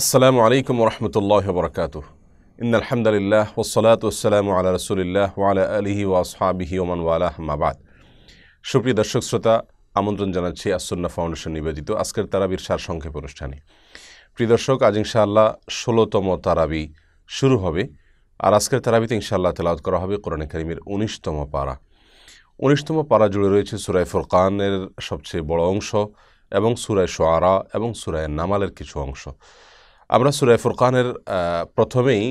আসসালামু আলাইকুম রহমতুল্লাহ বরকাত ইন আলহামদুলিল্লাহ ওসলাত ওসালাম আল্লাহ রসুলিল্লাহ ওয়ালা আলহি ওয়াসহাবিহি ওমান ওয়ালাহ মাবাদ সুপ্রিয় দর্শক শ্রোতা আমন্ত্রণ জানাচ্ছি আসন্না ফাউন্ডেশন নিবেদিত আজকের তারাবির সার সংক্ষেপ অনুষ্ঠানে প্রিয় দর্শক আজ ইনশাআল্লাহ ষোলোতম তারাবি শুরু হবে আর আজকের তারাবিতে ইনশাআল্লাহ তেলাওত করা হবে কোরআনে করিমের উনিশতম পাড়া উনিশতম পাড়া জুড়ে রয়েছে সুরায় ফুরকানের সবচেয়ে বড় অংশ এবং সুরায় সোয়ারা এবং সুরায় নামালের কিছু অংশ আমরা সুরায় ফুরকানের প্রথমেই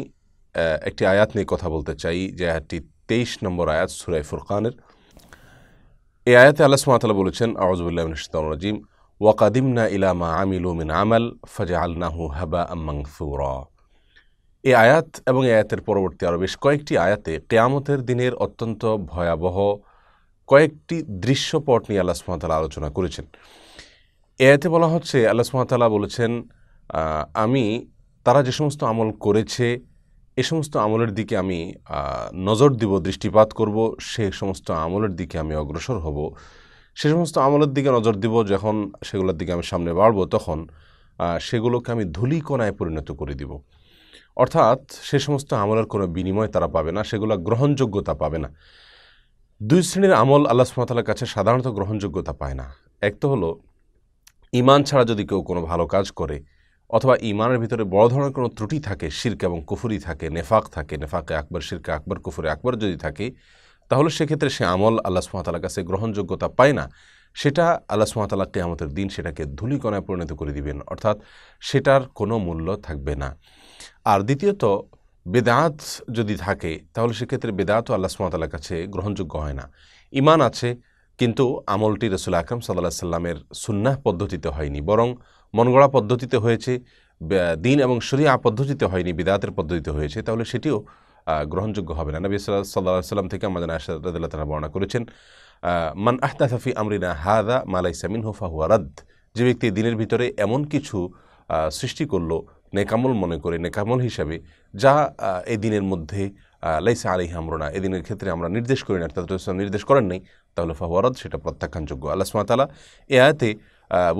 একটি আয়াত নিয়ে কথা বলতে চাই যে আয়াতটি তেইশ নম্বর আয়াত সুরায় ফুরকানের এই আয়াতে আল্লাহ সুমাতালা বলেছেন আওয়াজিম ওয়াকাদিম ওয়াকাদিমনা ইলামা আমিল উমিন আমাল ফাজা নাহু হাবা আমংসুর এই আয়াত এবং এই আয়াতের পরবর্তী আরও বেশ কয়েকটি আয়াতে কেয়ামতের দিনের অত্যন্ত ভয়াবহ কয়েকটি দৃশ্যপট নিয়ে আল্লাহ সুমাতালা আলোচনা করেছেন এ আয়াতে বলা হচ্ছে আল্লাহ সুমাতালা বলেছেন আমি তারা যে সমস্ত আমল করেছে এ সমস্ত আমলের দিকে আমি নজর দিব দৃষ্টিপাত করব সে সমস্ত আমলের দিকে আমি অগ্রসর হব সে সমস্ত আমলের দিকে নজর দিব যখন সেগুলোর দিকে আমি সামনে বাড়ব তখন সেগুলোকে আমি ধুলিকোনায় পরিণত করে দিব অর্থাৎ সে সমস্ত আমলের কোনো বিনিময় তারা পাবে না সেগুলো গ্রহণযোগ্যতা পাবে না দুই শ্রেণীর আমল আল্লাহ সুমাতালার কাছে সাধারণত গ্রহণযোগ্যতা পায় না এক তো হলো ইমান ছাড়া যদি কেউ কোনো ভালো কাজ করে অথবা ইমানের ভিতরে বড় ধরনের কোনো ত্রুটি থাকে শির্ক এবং কুফুরি থাকে নেফাক থাকে নেফাকে আকবর শিরকে আকবর কুফুরে আকবর যদি থাকে তাহলে সেক্ষেত্রে সে আমল আল্লাহ সুমাতালার কাছে গ্রহণযোগ্যতা পায় না সেটা আল্লাহ সুমাতাল্লাহ কেয়ামতের দিন সেটাকে ধুলিকণায় পরিণত করে দিবেন অর্থাৎ সেটার কোনো মূল্য থাকবে না আর দ্বিতীয়ত বেদাত যদি থাকে তাহলে সেক্ষেত্রে বেদাতও আল্লাহ সুমাতালার কাছে গ্রহণযোগ্য হয় না ইমান আছে কিন্তু আমলটি রসুল আকরম সাল্লাহ সাল্লামের সুন্নাহ পদ্ধতিতে হয়নি বরং মনগড়া পদ্ধতিতে হয়েছে দিন এবং শরিয়া পদ্ধতিতে হয়নি বিদাতের পদ্ধতিতে হয়েছে তাহলে সেটিও গ্রহণযোগ্য হবে না নবী সাল্লাহ সাল্লাম থেকে আমাদের আশাদুল্লাহ তারা বর্ণনা করেছেন মান আহতাফি আমরিনা হাদা মালাই সামিন হোফা হুয়ারাদ যে ব্যক্তি দিনের ভিতরে এমন কিছু সৃষ্টি করলো নেকামল মনে করে নেকামল হিসাবে যা এই দিনের মধ্যে লাইসা আলি হামরোনা এদিনের ক্ষেত্রে আমরা নির্দেশ করি না তাদের নির্দেশ করেন নাই তাহলে ফাহওয়ারদ সেটা প্রত্যাখ্যানযোগ্য আল্লাহ সুমাতালা এ আয়তে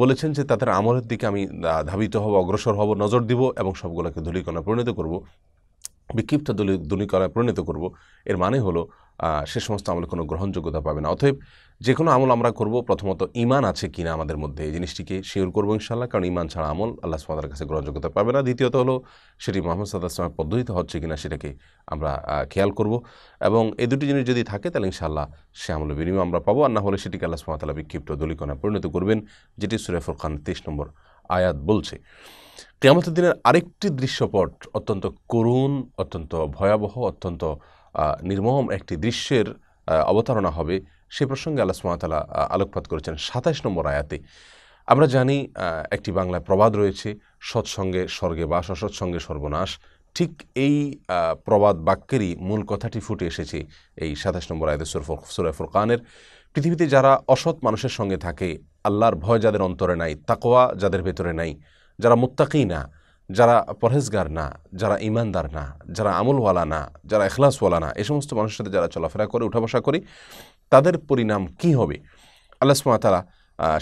বলেছেন যে তাদের আমলের দিকে আমি ধাবিত হব অগ্রসর হব নজর দিব এবং সবগুলোকে ধূলিকণা পরিণত করব বিক্ষিপ্ত দলি দলিকলায় পরিণত করব এর মানে হলো সে সমস্ত আমলে কোনো গ্রহণযোগ্যতা পাবে না অতএব যে কোনো আমল আমরা করব প্রথমত ইমান আছে কিনা আমাদের মধ্যে এই জিনিসটিকে শিওর করবো ইনশাল্লাহ কারণ ইমান ছাড়া আমল আল্লাহ সুমাতার কাছে গ্রহণযোগ্যতা পাবে না দ্বিতীয়ত হলো সেটি মোহাম্মদ সাল্লাহ ইসলামের পদ্ধতিতে হচ্ছে কিনা সেটাকে আমরা খেয়াল করব এবং এই দুটি জিনিস যদি থাকে তাহলে ইনশাল্লাহ সে আমলের বিনিময় আমরা পাবো আর না হলে সেটিকে আল্লাহ সুমাতালা বিক্ষিপ্ত দলিকনা পরিণত করবেন যেটি সুরেফর খান তেইশ নম্বর আয়াত বলছে কেয়ামতের দিনের আরেকটি দৃশ্যপট অত্যন্ত করুণ অত্যন্ত ভয়াবহ অত্যন্ত নির্মম একটি দৃশ্যের অবতারণা হবে সে প্রসঙ্গে আল্লাহ সুমাতালা আলোকপাত করেছেন সাতাইশ নম্বর আয়াতে আমরা জানি একটি বাংলায় প্রবাদ রয়েছে সৎসঙ্গে স্বর্গে বাস অসৎসঙ্গে সর্বনাশ ঠিক এই প্রবাদ বাক্যেরই মূল কথাটি ফুটে এসেছে এই সাতাশ নম্বর আয়দে সুরায় ফুরকানের পৃথিবীতে যারা অসৎ মানুষের সঙ্গে থাকে আল্লাহর ভয় যাদের অন্তরে নাই তাকোয়া যাদের ভেতরে নাই যারা মোত্তাকি না যারা পরহেজগার না যারা ইমানদার না যারা আমলওয়ালা না যারা এখলাসওয়ালা না এই সমস্ত মানুষের সাথে যারা চলাফেরা করে উঠা বসা করি তাদের পরিণাম কি হবে আল্লাহ তারা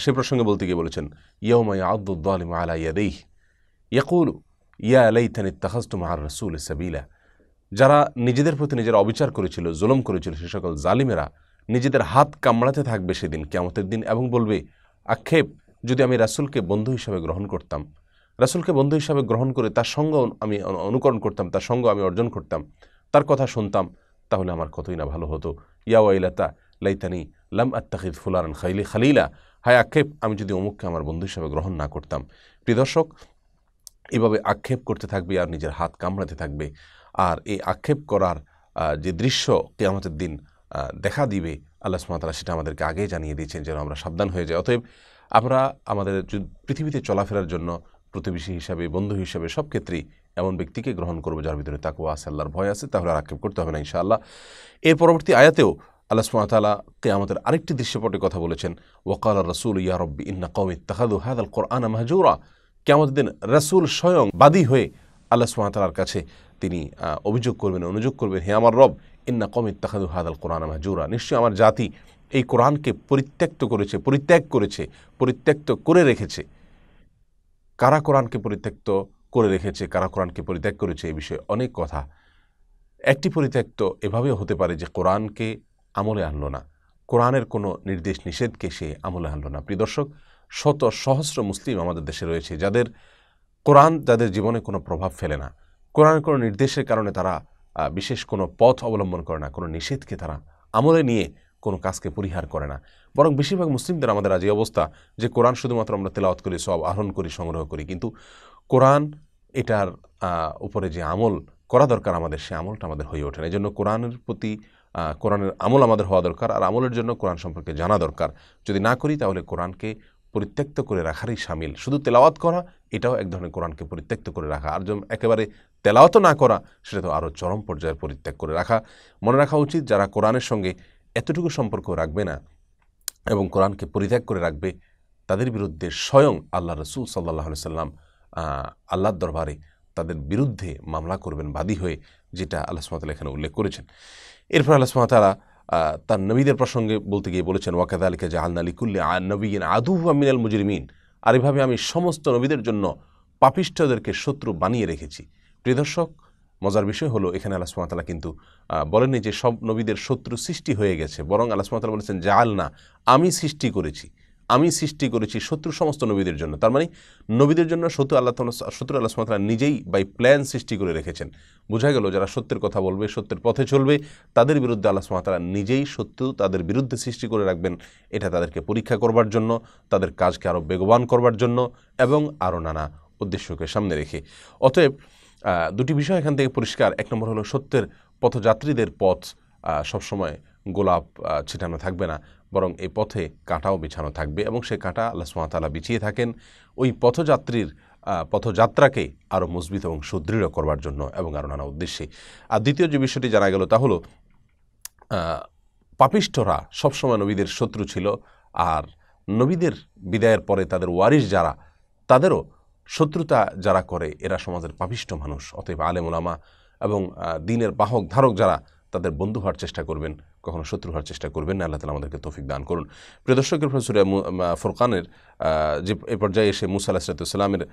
সে প্রসঙ্গে বলতে গিয়ে বলেছেন ইয়ৌমাই আব্দুদ্দালিম আলা ইয়াদেহ ইয়াকুল ইয়া থানি তাহাস্তু আর রসুল সাবিলা যারা নিজেদের প্রতি নিজেরা অবিচার করেছিল জুলম করেছিল সে সকল জালিমেরা নিজেদের হাত কামড়াতে থাকবে সেদিন কেমতের দিন এবং বলবে আক্ষেপ যদি আমি রাসুলকে বন্ধু হিসাবে গ্রহণ করতাম রাসুলকে বন্ধু হিসাবে গ্রহণ করে তার সঙ্গ আমি অনুকরণ করতাম তার সঙ্গ আমি অর্জন করতাম তার কথা শুনতাম তাহলে আমার কতই না ভালো হতো ওয়াইলাতা লাইতানি লাম আত্তাকিদ ফুলান খাইলি খালিলা হায় আক্ষেপ আমি যদি অমুককে আমার বন্ধু হিসাবে গ্রহণ না করতাম প্রিয় দর্শক এভাবে আক্ষেপ করতে থাকবে আর নিজের হাত কামড়াতে থাকবে আর এই আক্ষেপ করার যে দৃশ্য কে আমাদের দিন দেখা দিবে আল্লাহ সুমাতালা সেটা আমাদেরকে আগেই জানিয়ে দিয়েছেন যেন আমরা সাবধান হয়ে যাই অতএব আমরা আমাদের পৃথিবীতে চলাফেরার জন্য প্রতিবেশী হিসাবে বন্ধু হিসাবে সব ক্ষেত্রেই এমন ব্যক্তিকে গ্রহণ করব যার ভিতরে তাকে আসে আল্লাহর ভয় আছে তাহলে আর আক্ষেপ করতে হবে না ইনশাআল্লাহ এর পরবর্তী আয়াতেও আল্লাহ সুমাতালা আমাদের আরেকটি দৃশ্যপটে কথা বলেছেন ওকাল রসুল ইয়া রব্বি ইন্না কৌমি তাহাদু হাদাল কোরআন মাহজুরা কেমন দিন রসুল স্বয়ং বাদী হয়ে আল্লাহ সুমাতালার কাছে তিনি অভিযোগ করবেন অনুযোগ করবেন হে আমার রব ইন্না কমি তাহাদু হাদাল কোরআন মাহজুরা নিশ্চয়ই আমার জাতি এই কোরআনকে পরিত্যক্ত করেছে পরিত্যাগ করেছে পরিত্যক্ত করে রেখেছে কারা কোরআনকে পরিত্যক্ত করে রেখেছে কারা কোরআনকে পরিত্যাগ করেছে এ বিষয়ে অনেক কথা একটি পরিত্যক্ত এভাবেও হতে পারে যে কোরআনকে আমলে আনলো না কোরআনের কোনো নির্দেশ নিষেধকে সে আমলে আনলো না প্রিয় দর্শক শত সহস্র মুসলিম আমাদের দেশে রয়েছে যাদের কোরআন যাদের জীবনে কোনো প্রভাব ফেলে না কোরআনের কোনো নির্দেশের কারণে তারা বিশেষ কোনো পথ অবলম্বন করে না কোনো নিষেধকে তারা আমলে নিয়ে কোনো কাজকে পরিহার করে না বরং বেশিরভাগ মুসলিমদের আমাদের আজ এই অবস্থা যে কোরআন শুধুমাত্র আমরা তেলাওয়াত করি সব আহরণ করি সংগ্রহ করি কিন্তু কোরআন এটার উপরে যে আমল করা দরকার আমাদের সে আমলটা আমাদের হয়ে ওঠে না এই জন্য কোরআনের প্রতি কোরআনের আমল আমাদের হওয়া দরকার আর আমলের জন্য কোরআন সম্পর্কে জানা দরকার যদি না করি তাহলে কোরআনকে পরিত্যক্ত করে রাখারই সামিল শুধু তেলাওয়াত করা এটাও এক ধরনের কোরআনকে পরিত্যক্ত করে রাখা আর যখন একেবারে তেলাওয়াতও না করা সেটা তো আরও চরম পর্যায়ের পরিত্যাগ করে রাখা মনে রাখা উচিত যারা কোরআনের সঙ্গে এতটুকু সম্পর্ক রাখবে না এবং কোরআনকে পরিত্যাগ করে রাখবে তাদের বিরুদ্ধে স্বয়ং আল্লাহ রসুল সাল্লাহ সাল্লাম আল্লাহর দরবারে তাদের বিরুদ্ধে মামলা করবেন বাদী হয়ে যেটা আল্লাহ সুমাতাল এখানে উল্লেখ করেছেন এরপর আল্লাহ সুমাতালা তার নবীদের প্রসঙ্গে বলতে গিয়ে বলেছেন ওয়াকাদ আলীকে জাহান আলিকুল্লি নবীন আদু আল মুজরিমিন আর এভাবে আমি সমস্ত নবীদের জন্য পাপিষ্ঠদেরকে শত্রু বানিয়ে রেখেছি প্রিয় দর্শক মজার বিষয় হলো এখানে আল্লাহ সুমাতালা কিন্তু বলেননি যে সব নবীদের শত্রু সৃষ্টি হয়ে গেছে বরং আল্লাহ সুমাতালা বলেছেন জাল না আমি সৃষ্টি করেছি আমি সৃষ্টি করেছি শত্রু সমস্ত নবীদের জন্য তার মানে নবীদের জন্য শত্রু আল্লাহ শত্রু আল্লাহ সুমাতালা নিজেই বাই প্ল্যান সৃষ্টি করে রেখেছেন বোঝা গেল যারা সত্যের কথা বলবে সত্যের পথে চলবে তাদের বিরুদ্ধে আল্লাহ সুমাতালা নিজেই শত্রু তাদের বিরুদ্ধে সৃষ্টি করে রাখবেন এটা তাদেরকে পরীক্ষা করবার জন্য তাদের কাজকে আরও বেগবান করবার জন্য এবং আরও নানা উদ্দেশ্যকে সামনে রেখে অতএব দুটি বিষয় এখান থেকে পরিষ্কার এক নম্বর হলো সত্যের পথযাত্রীদের পথ সবসময় গোলাপ ছিটানো থাকবে না বরং এই পথে কাঁটাও বিছানো থাকবে এবং সে কাঁটা আল্লাহ সুমাতালা বিছিয়ে থাকেন ওই পথযাত্রীর পথযাত্রাকে আরও মজবিত এবং সুদৃঢ় করবার জন্য এবং আরও নানা উদ্দেশ্যে আর দ্বিতীয় যে বিষয়টি জানা গেল তা হলো পাপিষ্টরা সবসময় নবীদের শত্রু ছিল আর নবীদের বিদায়ের পরে তাদের ওয়ারিশ যারা তাদেরও শত্রুতা যারা করে এরা সমাজের পাপিষ্ট মানুষ অতএব আলেমুলামা এবং দিনের বাহক ধারক যারা তাদের বন্ধু হওয়ার চেষ্টা করবেন কখনো শত্রু হওয়ার চেষ্টা করবেন না আল্লাহ তালা আমাদেরকে তৌফিক দান করুন প্রিয় দর্শকের সুরিয়া ফোরকানের যে এ পর্যায়ে এসে মুসা আলাহিসাতুসাল্লামের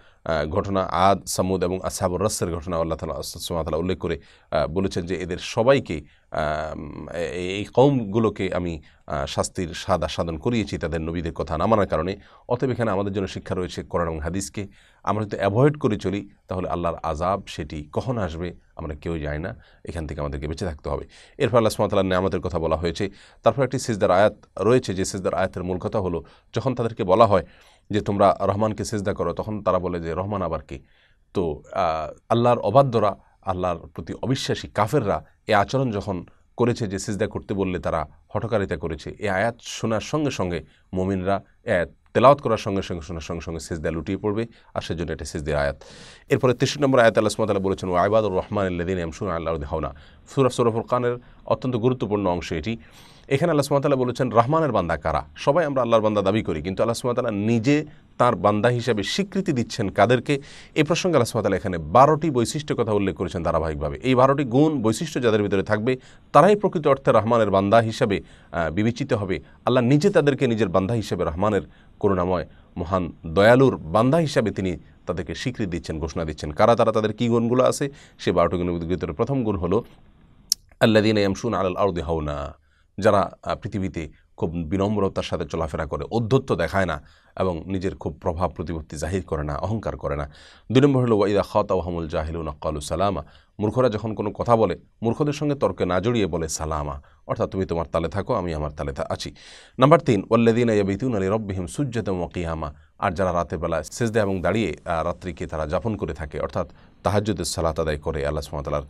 ঘটনা আদ সামুদ এবং আসাবুর রাসের ঘটনা আল্লাহ তালা উল্লেখ করে বলেছেন যে এদের সবাইকে এই কমগুলোকে আমি শাস্তির স্বাদ আস্বাদন করিয়েছি তাদের নবীদের কথা না মানার কারণে অতএব এখানে আমাদের জন্য শিক্ষা রয়েছে কোরআন এবং হাদিসকে আমরা যদি অ্যাভয়েড করে চলি তাহলে আল্লাহর আজাব সেটি কখন আসবে আমরা কেউ যাই না এখান থেকে আমাদেরকে বেঁচে থাকতে হবে এরপর আল্লাহ সুমতাল্লাহ নেয়ামতের কথা বলা হয়েছে তারপর একটি সিজদার আয়াত রয়েছে যে সিজদার আয়াতের মূল কথা হলো যখন তাদেরকে বলা হয় যে তোমরা রহমানকে সিজদা করো তখন তারা বলে যে রহমান আবার কে তো আল্লাহর অবাধ্যরা আল্লাহর প্রতি অবিশ্বাসী কাফেররা এ আচরণ যখন করেছে যে সিজদা করতে বললে তারা হটকারিতা করেছে এ আয়াত শোনার সঙ্গে সঙ্গে মমিনরা আয়াত তেলাওয়াত করার সঙ্গে সঙ্গে শোনার সঙ্গে সঙ্গে দেয়া লুটিয়ে পড়বে আর সেজন্য এটা দেয়া আয়াত এরপরে তেষট্টি নম্বর আয়াত আল্লাহ সুমাতালা বলেছেন আইবাদুর রহমান আল্লাদিন এমসুন আল্লাহ হাওনা সুরফ সুরফুর কানের অত্যন্ত গুরুত্বপূর্ণ অংশ এটি এখানে আল্লাহ সুমাতালা বলেছেন রহমানের বান্দা কারা সবাই আমরা আল্লাহর বান্দা দাবি করি কিন্তু আল্লাহ সুমাতালা নিজে তার বান্দা হিসাবে স্বীকৃতি দিচ্ছেন কাদেরকে এ প্রসঙ্গে আল্লাহ সুমাতাল এখানে বারোটি বৈশিষ্ট্য কথা উল্লেখ করেছেন ধারাবাহিকভাবে এই বারোটি গুণ বৈশিষ্ট্য যাদের ভিতরে থাকবে তারাই প্রকৃত অর্থে রহমানের বান্দা হিসাবে বিবেচিত হবে আল্লাহ নিজে তাদেরকে নিজের বান্দা হিসাবে রহমানের করুণাময় মহান দয়ালুর বান্দা হিসাবে তিনি তাদেরকে স্বীকৃতি দিচ্ছেন ঘোষণা দিচ্ছেন কারা তারা তাদের কী গুণগুলো আছে সে বারোটি গুণের ভিতরে প্রথম গুণ হলো আল্লাদিন ইয়ামসুন আল আউদি হাওনা যারা পৃথিবীতে খুব বিনম্রতার সাথে চলাফেরা করে অধ্যত্ব দেখায় না এবং নিজের খুব প্রভাব প্রতিপত্তি জাহির করে না অহংকার করে না দুই নম্বর হলো ওয়াইদা খত আহমুল জাহিলু নকালু সালামা মূর্খরা যখন কোনো কথা বলে মূর্খদের সঙ্গে তর্কে না জড়িয়ে বলে সালামা অর্থাৎ তুমি তোমার তালে থাকো আমি আমার তালে আছি নাম্বার তিন ওল্লাদিন ইয়াবিতুন আলী রব্বিহিম সুজ্জাত ওয়াকিয়ামা আর যারা রাতের বেলা সেজদে এবং দাঁড়িয়ে রাত্রিকে তারা যাপন করে থাকে অর্থাৎ তাহাজুদের সালাত আদায় করে আল্লাহ সুমতালার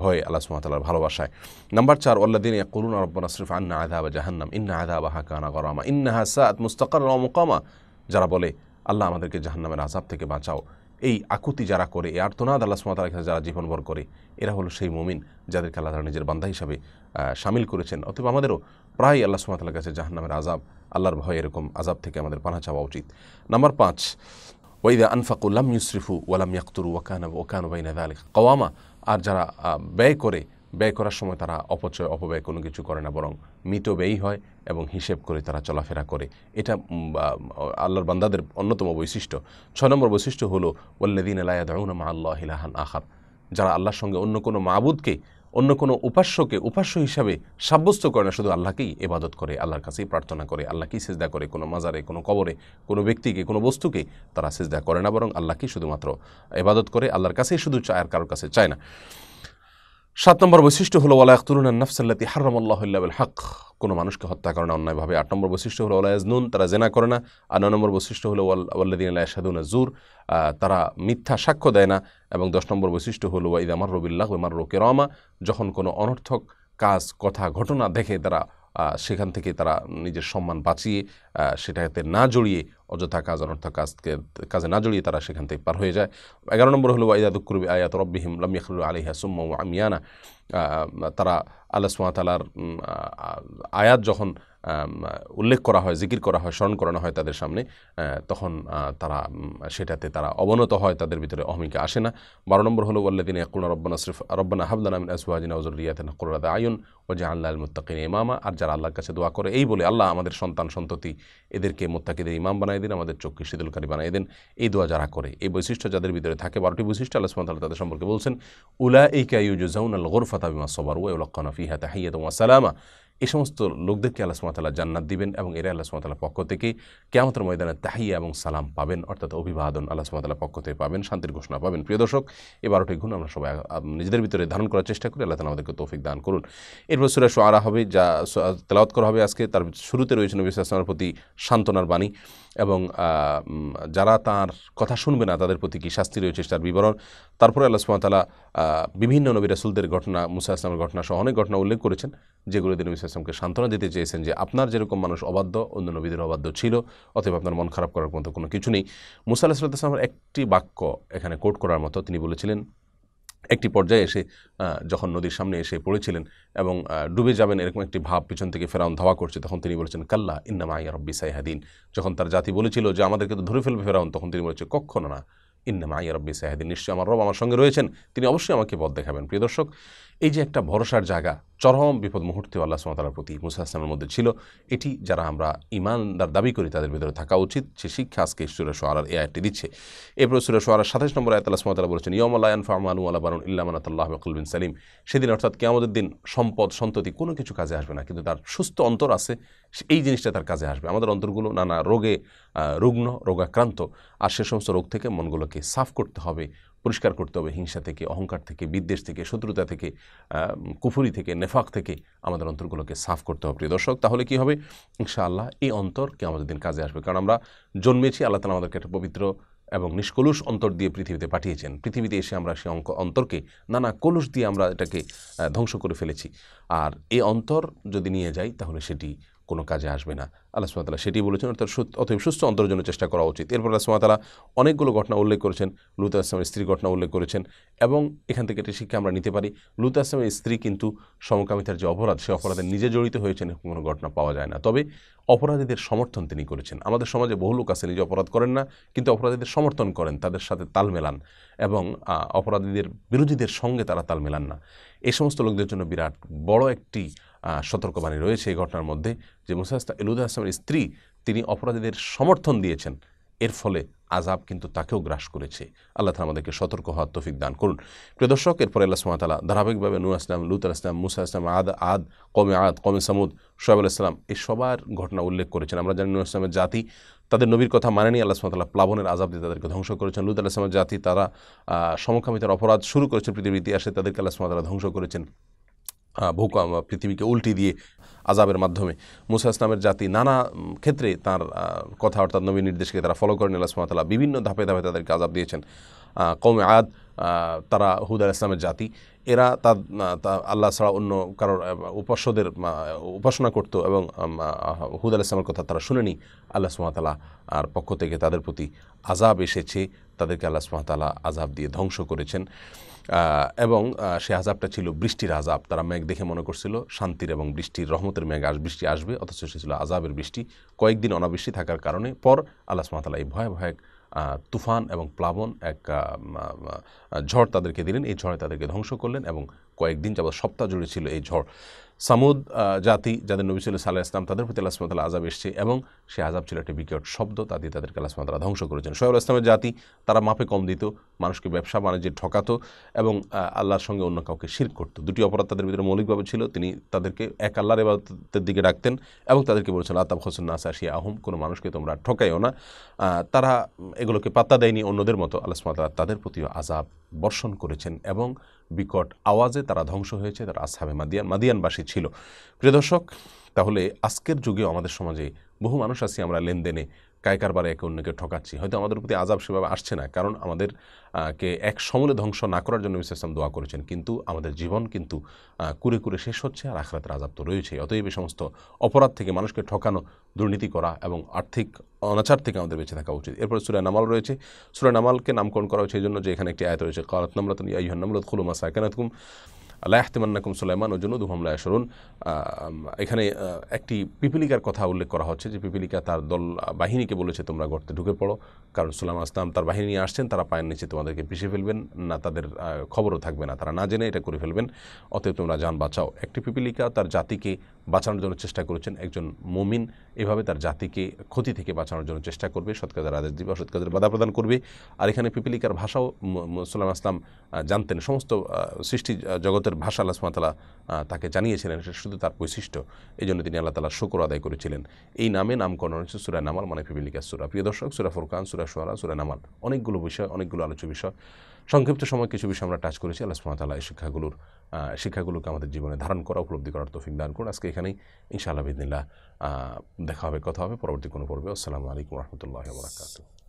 ভয়ে আল্লাহ সুমতালার ভালোবাসায় নাম্বার চার দিন করুন রব্বানা শরীফ আন্না আধা বা জাহান্নাম ইন্না আধা বাহা কানা গরামা ইন্না হাসাত মুস্তাকার মোকামা যারা বলে আল্লাহ আমাদেরকে জাহান্নামের আজাব থেকে বাঁচাও এই আকুতি যারা করে এই আর্তনাদ আল্লাহ সুমাতার কাছে যারা জীবনভর করে এরা হলো সেই মুমিন যাদেরকে আল্লাহ তারা নিজের বান্ধা হিসাবে সামিল করেছেন অথবা আমাদেরও প্রায় আল্লাহ সুমাতার কাছে জাহান্নামের আজাব আল্লাহর ভয় এরকম আজাব থেকে আমাদের পানা চাওয়া উচিত নাম্বার পাঁচ ওয়াইদা আনফাকু লাম ইউসরিফু ওয়ালাম ইয়াকতুরু ওয়াকান ওয়াকান ওয়াইনা দালিক কওয়ামা আর যারা ব্যয় করে ব্যয় করার সময় তারা অপচয় অপব্যয় কোনো কিছু করে না বরং মিত ব্যয়ই হয় এবং হিসেব করে তারা চলাফেরা করে এটা আল্লাহর বান্দাদের অন্যতম বৈশিষ্ট্য ছয় নম্বর বৈশিষ্ট্য হলো ওল্লাদিন আলায়াদ মা আল্লাহ ইলাহান আখার যারা আল্লাহর সঙ্গে অন্য কোনো মাবুদকে অন্য কোনো উপাস্যকে উপাস্য হিসাবে সাব্যস্ত করে না শুধু আল্লাহকেই এবাদত করে আল্লাহর কাছেই প্রার্থনা করে আল্লাহকেই সেজদা করে কোনো মাজারে কোনো কবরে কোনো ব্যক্তিকে কোনো বস্তুকে তারা সেজদা করে না বরং আল্লাহকেই শুধুমাত্র এবাদত করে আল্লাহর কাছেই শুধু চায় আর কারোর কাছে চায় না সাত নম্বর বৈশিষ্ট্য হলো ওলা আখতুরুনা নফসাল্লাতি আল্লাহ হক কোনো মানুষকে হত্যা করে না অন্যায়ভাবে আট নম্বর বৈশিষ্ট্য হলো ওলা নুন তারা জেনা করে না আর নয় নম্বর বৈশিষ্ট্য হলো ওয়াল্লাদিন আল্লাহ শাদুনা জুর তারা মিথ্যা সাক্ষ্য দেয় না এবং দশ নম্বর বৈশিষ্ট্য হলো ওয়াইদ আমার রবিল্লাহ ওমার রোকে রমা যখন কোনো অনর্থক কাজ কথা ঘটনা দেখে তারা সেখান থেকে তারা নিজের সম্মান বাঁচিয়ে সেটাতে না জড়িয়ে অযথা কাজ অনর্থা কাজকে কাজে না জড়িয়ে তারা সেখান থেকে পার হয়ে যায় এগারো নম্বর হলো আইয়াদুকুরবি আয়াত রব্বিহিম লামিয়াখরুল আলী হাসুম আমিয়ানা তারা আল্লাহ সুমাতালার আয়াত যখন উল্লেখ করা হয় জিকির করা হয় স্মরণ করানো হয় তাদের সামনে তখন তারা সেটাতে তারা অবনত হয় তাদের ভিতরে অহমিকা আসে না বারো নম্বর হলো আল্লাদিন ইয়াকুল রব্বানা শরীফ রব্বানা হাবলান আসুহাজিন আসওয়াজিন আউজুরিয়াতেন কুরাদা আয়ুন ও আল্লাহ মুত্তাকিন ইমামা আর যারা আল্লাহর কাছে দোয়া করে এই বলে আল্লাহ আমাদের সন্তান সন্ততি এদেরকে মোত্তাকিদের ইমাম বানাই দিন আমাদের চোখকে শীতলকারী বানিয়ে দেন এই দোয়া যারা করে এই বৈশিষ্ট্য যাদের ভিতরে থাকে বারোটি বৈশিষ্ট্য আল্লাহ সুমান তাদের সম্পর্কে বলছেন উলা এই জাউন আল গোরফাতাবিমা সবার ও লক্ষণ ফিহা তাহিয়া তোমা সালামা এ সমস্ত লোকদেরকে আল্লাহ সুমাতাল্লাহ জান্নাত দিবেন এবং এরা আল্লাহ সুমাতাল্লাহ পক্ষ থেকে কেমতার ময়দানে তাহিয়া এবং সালাম পাবেন অর্থাৎ অভিবাদন আল্লাহ সুমাতাল্লাহ পক্ষ থেকে পাবেন শান্তির ঘোষণা পাবেন প্রিয় দর্শক এ বারোটি গুণ আমরা সবাই নিজেদের ভিতরে ধারণ করার চেষ্টা করি আল্লাহ তালা আমাদেরকে তৌফিক দান করুন এরপর সুরা সোয়ারা হবে যা তেলাওয়াত করা হবে আজকে তার শুরুতে রয়েছে নবী ইসলামের প্রতি সান্ত্বনার বাণী এবং যারা তার কথা শুনবে না তাদের প্রতি কি শাস্তি রয়েছে তার বিবরণ তারপরে আল্লাহ তালা বিভিন্ন নবী রাসুলদের ঘটনা মুসা ইসলামের ঘটনা সহ অনেক ঘটনা উল্লেখ করেছেন যেগুলো দিয়ে নবী ইসলামকে সান্ত্বনা দিতে চেয়েছেন যে আপনার যেরকম মানুষ অবাধ্য অন্য নবীদের অবাধ্য ছিল অথবা আপনার মন খারাপ করার মতো কোনো কিছু নেই মুসা আল্লাহ সাল্লাহামের একটি বাক্য এখানে কোট করার মতো তিনি বলেছিলেন একটি পর্যায়ে এসে যখন নদীর সামনে এসে পড়েছিলেন এবং ডুবে যাবেন এরকম একটি ভাব পিছন থেকে ফেরাউন ধাওয়া করছে তখন তিনি বলেছেন কাল্লা ইন্নামা ইয়া রব্বি সাইহাদিন যখন তার জাতি বলেছিল যে আমাদেরকে তো ধরে ফেলবে ফেরাউন তখন তিনি বলেছে কখনো না ইন্নামা ইয়া রব্বি সাহেদিন নিশ্চয় আমার রব আমার সঙ্গে রয়েছেন তিনি অবশ্যই আমাকে পথ দেখাবেন প্রিয় দর্শক এই যে একটা ভরসার জায়গা চরম বিপদ মুহূর্তে আল্লাহ সুমতালার প্রতি মুসা ইসলামের মধ্যে ছিল এটি যারা আমরা ইমানদার দাবি করি তাদের ভিতরে থাকা উচিত সে শিক্ষা আজকে সুরা সোয়ারার এ আয়টি দিচ্ছে এরপর সুরা সোয়ারার সাতাশ নম্বর আয়াত আল্লাহ সুমতালা বলেছেন ইয়মালায়ন ফাহমানু আল্লাহ বারুন ইল্লামানাতাল্লাহ কলবিন সালিম সেদিন অর্থাৎ আমাদের দিন সম্পদ সন্ততি কোনো কিছু কাজে আসবে না কিন্তু তার সুস্থ অন্তর আছে এই জিনিসটা তার কাজে আসবে আমাদের অন্তরগুলো নানা রোগে রুগ্ন রোগাক্রান্ত আর সে সমস্ত রোগ থেকে মনগুলোকে সাফ করতে হবে পরিষ্কার করতে হবে হিংসা থেকে অহংকার থেকে বিদ্বেষ থেকে শত্রুতা থেকে কুফুরি থেকে নেফাক থেকে আমাদের অন্তরগুলোকে সাফ করতে হবে প্রিয় দর্শক তাহলে কি হবে ইনশাআল্লাহ এই অন্তরকে আমাদের দিন কাজে আসবে কারণ আমরা জন্মেছি আল্লাহ তালা আমাদেরকে একটা পবিত্র এবং নিষ্কলুষ অন্তর দিয়ে পৃথিবীতে পাঠিয়েছেন পৃথিবীতে এসে আমরা সেই অঙ্ক অন্তরকে নানা কলুষ দিয়ে আমরা এটাকে ধ্বংস করে ফেলেছি আর এ অন্তর যদি নিয়ে যাই তাহলে সেটি কোনো কাজে আসবে না আল্লাহ সুমাতালা সেটি বলেছেন অর্থাৎ অথবা সুস্থ অন্তর জন্য চেষ্টা করা উচিত এরপর আল্লাহ সুমাতালা অনেকগুলো ঘটনা উল্লেখ করেছেন লুত আসলামের স্ত্রী ঘটনা উল্লেখ করেছেন এবং এখান থেকে একটি শিক্ষা আমরা নিতে পারি লুত আসলামের স্ত্রী কিন্তু সমকামিতার যে অপরাধ সে অপরাধে নিজে জড়িত হয়েছেন কোনো ঘটনা পাওয়া যায় না তবে অপরাধীদের সমর্থন তিনি করেছেন আমাদের সমাজে বহু লোক আছে নিজে অপরাধ করেন না কিন্তু অপরাধীদের সমর্থন করেন তাদের সাথে তাল মেলান এবং অপরাধীদের বিরোধীদের সঙ্গে তারা তাল মেলান না এ সমস্ত লোকদের জন্য বিরাট বড় একটি সতর্কবাণী রয়েছে এই ঘটনার মধ্যে যে মুসাস্তা এলুদা আসলামের স্ত্রী তিনি অপরাধীদের সমর্থন দিয়েছেন এর ফলে আজাব কিন্তু তাকেও গ্রাস করেছে আল্লাহ তালা আমাদেরকে সতর্ক হওয়ার তফিক দান করুন প্রিয় দর্শক এরপরে আল্লাহ সুমাতালা ধারাবাহিকভাবে নূর আসলাম লুত আসলাম মুসা আসলাম আদ আদ কমে আদ কমে সামুদ সোহাব আলাইসলাম এই সবার ঘটনা উল্লেখ করেছেন আমরা জানি নূর আসলামের জাতি তাদের নবীর কথা মানেনি আল্লাহ সুমতাল্লাহ প্লাবনের আজাব দিয়ে তাদেরকে ধ্বংস করেছেন লুত আলাহিসামের জাতি তারা সমকামিতার অপরাধ শুরু করেছেন পৃথিবীর ইতিহাসে তাদেরকে আল্লাহ সুমতাল্লাহ ধ্বংস করেছেন ভূকাম পৃথিবীকে উল্টি দিয়ে আজাবের মাধ্যমে মুসা ইসলামের জাতি নানা ক্ষেত্রে তার কথা অর্থাৎ নবী নির্দেশকে তারা ফলো করেন আল্লাহ সুমাতাল্লাহ বিভিন্ন ধাপে ধাপে তাদেরকে আজাব দিয়েছেন কৌমে আয়াত তারা হুদ আল ইসলামের জাতি এরা তা আল্লাহ ছাড়া অন্য কারোর উপাস্যদের উপাসনা করত এবং হুদ আল ইসলামের কথা তারা শুনেনি আল্লাহ সুমাতালা আর পক্ষ থেকে তাদের প্রতি আজাব এসেছে তাদেরকে আল্লাহ সুমাতালা আজাব দিয়ে ধ্বংস করেছেন এবং সে আজাবটা ছিল বৃষ্টির আজাব তারা মেঘ দেখে মনে করছিল শান্তির এবং বৃষ্টির রহমতের মেঘ আস বৃষ্টি আসবে অথচ সে ছিল আজাবের বৃষ্টি কয়েকদিন অনাবৃষ্টি থাকার কারণে পর আল্লাহ সুমাতালা এই ভয়াবহ এক তুফান এবং প্লাবন এক ঝড় তাদেরকে দিলেন এই ঝড়ে তাদেরকে ধ্বংস করলেন এবং কয়েকদিন যাবত সপ্তাহ জুড়ে ছিল এই ঝড় সামুদ জাতি যাদের নবী সাল্লাহ সাল্লাহ ইসলাম তাদের প্রতি আল্লাহ সুমতাল আজাব এসছে এবং সে আজাব ছিল একটি বিকট শব্দ তা দিয়ে তাদেরকে আল্লাহ সুমতালা ধ্বংস করেছেন সোহেল ইসলামের জাতি তারা মাপে কম দিত মানুষকে ব্যবসা বাণিজ্যে ঠকাতো এবং আল্লাহর সঙ্গে অন্য কাউকে শির করত দুটি অপরাধ তাদের ভিতরে মৌলিকভাবে ছিল তিনি তাদেরকে এক আল্লাহর এবাদতের দিকে ডাকতেন এবং তাদেরকে বলেছেন আতাব হোসেন নাসা শিয়া আহম কোনো মানুষকে তোমরা ঠকাইও না তারা এগুলোকে পাত্তা দেয়নি অন্যদের মতো আল্লাহ সুমতালা তাদের প্রতিও আজাব বর্ষণ করেছেন এবং বিকট আওয়াজে তারা ধ্বংস হয়েছে তারা আসহাবে মাদিয়ান মাদিয়ানবাসী ছিল প্রিয় দর্শক তাহলে আজকের যুগেও আমাদের সমাজে বহু মানুষ আছি আমরা লেনদেনে কায় কারবারে একে অন্যকে ঠকাচ্ছি হয়তো আমাদের প্রতি আজাব সেভাবে আসছে না কারণ আমাদের কে এক সমূলে ধ্বংস না করার জন্য মিস ইসলাম দোয়া করেছেন কিন্তু আমাদের জীবন কিন্তু কুরে কুরে শেষ হচ্ছে আর আখরাতের আজাব তো রয়েছে অতএব এই সমস্ত অপরাধ থেকে মানুষকে ঠকানো দুর্নীতি করা এবং আর্থিক অনাচার থেকে আমাদের বেঁচে থাকা উচিত এরপরে সুরা নামাল রয়েছে সুরা নামালকে নামকরণ করা হয়েছে এই জন্য যে এখানে একটি আয়ত রয়েছে কালাত নামলাতুন ইয়াইহান নামলাত খুলুমা সাইকানাতকুম আল্লাহ আহতিমান্নাকুম সুলাইমান ওজন দুহামলা আসরুন এখানে একটি পিপিলিকার কথা উল্লেখ করা হচ্ছে যে পিপিলিকা তার দল বাহিনীকে বলেছে তোমরা গর্তে ঢুকে পড়ো কারণ সুলাম আসলাম তার বাহিনী নিয়ে আসছেন তারা পায়ের নিচে তোমাদেরকে পিষে ফেলবেন না তাদের খবরও থাকবে না তারা না জেনে এটা করে ফেলবেন অতএব তোমরা যান বাঁচাও একটি পিপিলিকা তার জাতিকে বাঁচানোর জন্য চেষ্টা করেছেন একজন মমিন এভাবে তার জাতিকে ক্ষতি থেকে বাঁচানোর জন্য চেষ্টা করবে সৎ আদেশ দিবে অসৎ বাধা প্রদান করবে আর এখানে পিপিলিকার ভাষাও সুলাম আসলাম জানতেন সমস্ত সৃষ্টি জগতের রহমতের ভাষা আল্লাহ সুমাতালা তাকে জানিয়েছিলেন সেটা শুধু তার বৈশিষ্ট্য এই জন্য তিনি আল্লাহ তালা শুকর আদায় করেছিলেন এই নামে নামকরণ হয়েছে সুরা নামাল মানে ফিবিলিকা সুরা প্রিয় দর্শক সুরা ফুরকান সুরা সোয়ারা সুরা নামাল অনেকগুলো বিষয় অনেকগুলো আলোচ্য বিষয় সংক্ষিপ্ত সময় কিছু বিষয় আমরা টাচ করেছি আল্লাহ সুমাতালা এই শিক্ষাগুলোর শিক্ষাগুলোকে আমাদের জীবনে ধারণ করা উপলব্ধি করার তৌফিক দান করুন আজকে এখানেই ইনশাআল্লাহ বিদিনিল্লাহ দেখা হবে কথা হবে পরবর্তী কোনো পর্বে আসসালামু আলাইকুম রহমতুল্লাহ বরাকাতু